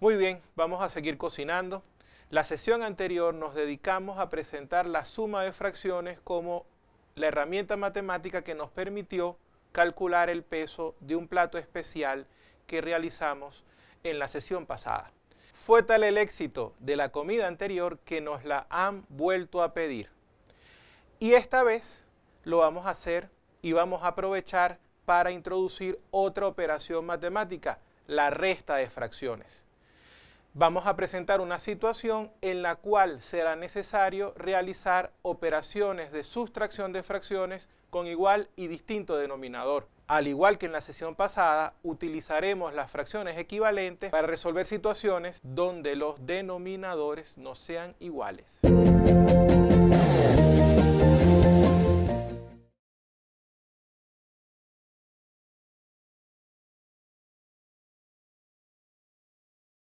Muy bien, vamos a seguir cocinando. La sesión anterior nos dedicamos a presentar la suma de fracciones como la herramienta matemática que nos permitió calcular el peso de un plato especial que realizamos en la sesión pasada. Fue tal el éxito de la comida anterior que nos la han vuelto a pedir. Y esta vez lo vamos a hacer y vamos a aprovechar para introducir otra operación matemática, la resta de fracciones vamos a presentar una situación en la cual será necesario realizar operaciones de sustracción de fracciones con igual y distinto denominador. Al igual que en la sesión pasada, utilizaremos las fracciones equivalentes para resolver situaciones donde los denominadores no sean iguales.